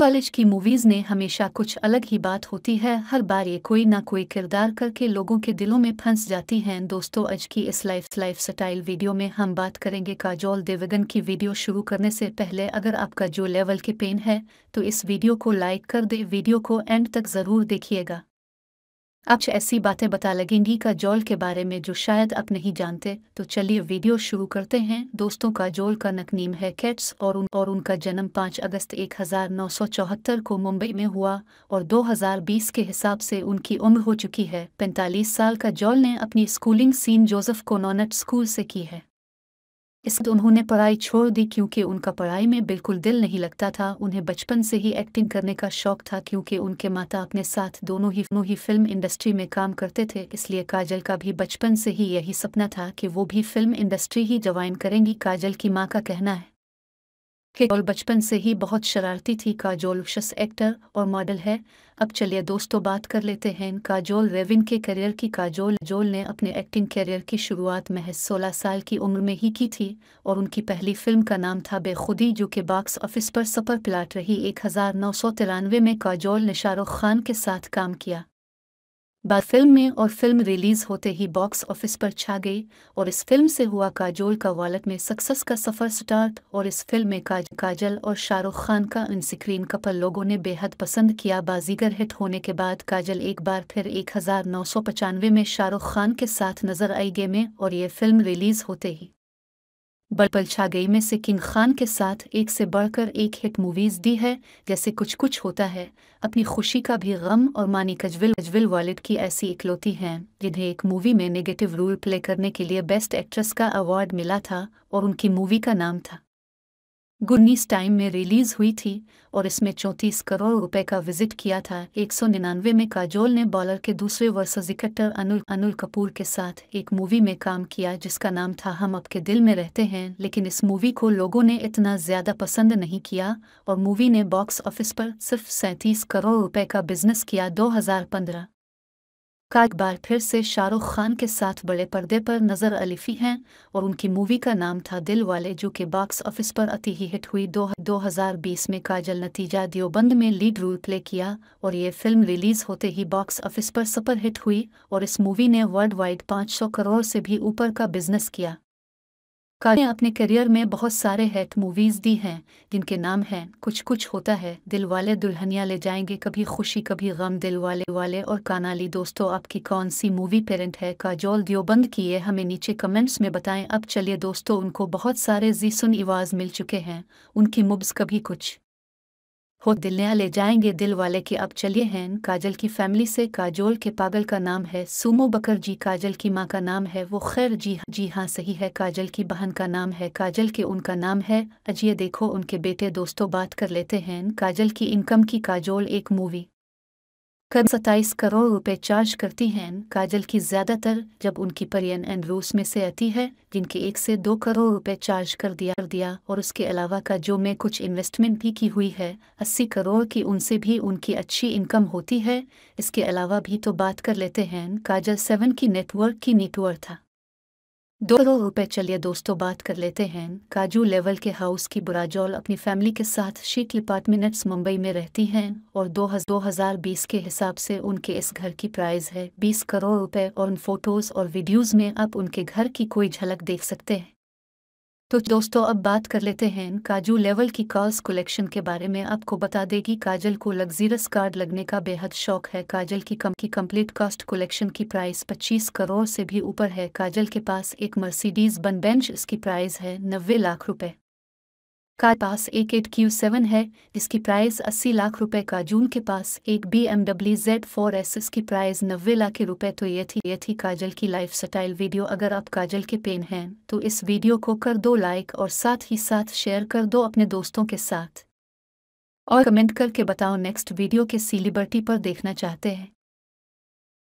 College की movies ने हमेशा कुछ अलग ही बात होती है हर बार ये कोई ना कोई किरदार करके लोगों के दिलों में फंस जाती हैं दोस्तों आज की इस लाइफ लाइफ स्टाइल वीडियो में हम बात करेंगे काजोल देवगन की वीडियो शुरू करने से पहले अगर आपका जो लेवल के पेन है तो इस वीडियो को लाइक कर दे वीडियो को एंड तक ज़रूर देखिएगा कुछ ऐसी बातें बता लगेंगी का जोल के बारे में जो शायद आप नहीं जानते तो चलिए वीडियो शुरू करते हैं दोस्तों का जोल का नकनीम है कैट्स और उन और उनका जन्म 5 अगस्त 1974 को मुंबई में हुआ और 2020 के हिसाब से उनकी उम्र हो चुकी है 45 साल का जोल ने अपनी schooling Saint Joseph convent school से की है इस उन्होंने पढ़ाई छोड़ दी क्योंकि उनका पढ़ाई में बिल्कुल दिल नहीं लगता था उन्हें बचपन से ही एक्टिंग करने का शौक था क्योंकि उनके माता अपने साथ दोनों ही दोनों ही फिल्म इंडस्ट्री में काम करते थे इसलिए काजल का भी बचपन से ही यही सपना था कि वो भी फिल्म इंडस्ट्री ही ज्वाइन करेंगी काजल की माँ का कहना है केवल बचपन से ही बहुत शरारती थी काजोल शस एक्टर और मॉडल है अब चलिए दोस्तों बात कर लेते हैं काजोल रेविन के करियर की काजोल जोल ने अपने एक्टिंग करियर की शुरुआत महज 16 साल की उम्र में ही की थी और उनकी पहली फिल्म का नाम था बेखुदी जो कि बॉक्स ऑफिस पर सपर प्लाट रही एक में काजोल ने शाहरुख खान के साथ काम किया बाद फिल्म में और फिल्म रिलीज होते ही बॉक्स ऑफिस पर छा गई और इस फिल्म से हुआ काजोल का वॉलेट में सक्सेस का सफर स्टार्ट और इस फिल्म में काज, काजल और शाहरुख खान का इन स्क्रीन कपल लोगों ने बेहद पसंद किया बाजीगर हिट होने के बाद काजल एक बार फिर एक हजार नौ सौ पचानवे में शाहरुख खान के साथ नजर आई गेम में और ये फिल्म रिलीज होते ही बलपल छा गई में से किंग खान के साथ एक से बढ़कर एक हिट मूवीज दी है जैसे कुछ कुछ होता है अपनी खुशी का भी गम और मानी कजविल कजविल वॉलेट की ऐसी इकलौती हैं जिन्हें एक मूवी में नेगेटिव रोल प्ले करने के लिए बेस्ट एक्ट्रेस का अवार्ड मिला था और उनकी मूवी का नाम था गुन्नीस टाइम में रिलीज हुई थी और इसमें चौंतीस करोड़ रुपए का विजिट किया था एक सौ निन्यानवे में काजोल ने बॉलर के दूसरे वर्सेज इकट्टर अनुल अनुल कपूर के साथ एक मूवी में काम किया जिसका नाम था हम आपके दिल में रहते हैं लेकिन इस मूवी को लोगों ने इतना ज्यादा पसंद नहीं किया और मूवी ने बॉक्स ऑफिस पर सिर्फ सैंतीस करोड़ रुपए का बिजनेस किया पंद्रह का एक बार फिर से शाहरुख खान के साथ बड़े पर्दे पर नज़र अलिफी हैं और उनकी मूवी का नाम था दिल वाले जो कि बॉक्स ऑफिस पर अति ही हिट हुई दो, दो हज़ार बीस में काजल नतीजा दियोबंद में लीड रोल प्ले किया और ये फिल्म रिलीज़ होते ही बॉक्स ऑफिस पर सुपर हिट हुई और इस मूवी ने वर्ल्ड वाइड पाँच सौ करोड़ से भी ऊपर का बिजनेस किया ने अपने करियर में बहुत सारे हेट मूवीज़ दी हैं जिनके नाम हैं कुछ कुछ होता है दिल वाले दुल्हनिया ले जाएंगे कभी खुशी कभी गम दिल वाले वाले और कानाली दोस्तों आपकी कौन सी मूवी पेरेंट है काजोल दियोबंद की है हमें नीचे कमेंट्स में बताएं अब चलिए दोस्तों उनको बहुत सारे जी सुन इवाज मिल चुके हैं उनकी मुब्स कभी कुछ हो दिल्लियाँ ले जाएंगे दिल वाले की अब चलिए हैं काजल की फैमिली से काजोल के पागल का नाम है सुमो बकर जी काजल की माँ का नाम है वो खैर जी हाँ। जी हाँ सही है काजल की बहन का नाम है काजल के उनका नाम है अजय देखो उनके बेटे दोस्तों बात कर लेते हैं काजल की इनकम की काजोल एक मूवी कर सताइस करोड़ रुपए चार्ज करती हैं काजल की ज्यादातर जब उनकी परियन एंड रूस में से आती है जिनके एक से दो करोड़ रुपए चार्ज कर दिया कर दिया और उसके अलावा का जो में कुछ इन्वेस्टमेंट भी की हुई है अस्सी करोड़ की उनसे भी उनकी अच्छी इनकम होती है इसके अलावा भी तो बात कर लेते हैं काजल सेवन की नेटवर्क की नेटवर्क था दो रुपए चलिए दोस्तों बात कर लेते हैं काजू लेवल के हाउस की बुराजौल अपनी फैमिली के साथ शीतल अपार्टमेंट्स मुंबई में रहती हैं और दो, हजार बीस के हिसाब से उनके इस घर की प्राइस है बीस करोड़ रुपए और उन फोटोज और वीडियोस में आप उनके घर की कोई झलक देख सकते हैं तो दोस्तों अब बात कर लेते हैं काजू लेवल की कॉल्स कलेक्शन के बारे में आपको बता दें कि काजल को लग्जीरस कार्ड लगने का बेहद शौक है काजल की कम की कंप्लीट कॉस्ट कलेक्शन की प्राइस 25 करोड़ से भी ऊपर है काजल के पास एक मर्सिडीज बन बेंच इसकी प्राइस है नब्बे लाख रुपए कार पास एक एट क्यू सेवन है जिसकी प्राइस अस्सी लाख रुपए का जून के पास एक B M W Z four S इसकी प्राइस नब्बे लाख के रुपए तो ये थी ये थी काजल की लाइफ स्टाइल वीडियो अगर आप काजल के पेन हैं तो इस वीडियो को कर दो लाइक और साथ ही साथ शेयर कर दो अपने दोस्तों के साथ और कमेंट करके बताओ नेक्स्ट वीडियो के सी लिबर्टी पर देखना चाहते हैं